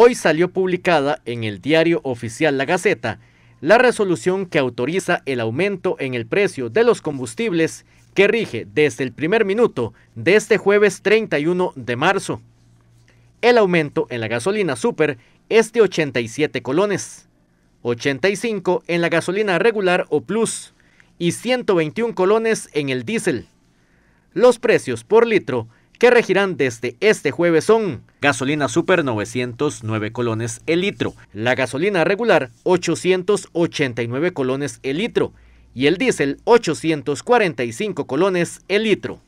Hoy salió publicada en el diario oficial La Gaceta la resolución que autoriza el aumento en el precio de los combustibles que rige desde el primer minuto de este jueves 31 de marzo. El aumento en la gasolina super es de 87 colones, 85 en la gasolina regular o plus y 121 colones en el diésel. Los precios por litro que regirán desde este jueves son gasolina super 909 colones el litro, la gasolina regular 889 colones el litro y el diésel 845 colones el litro.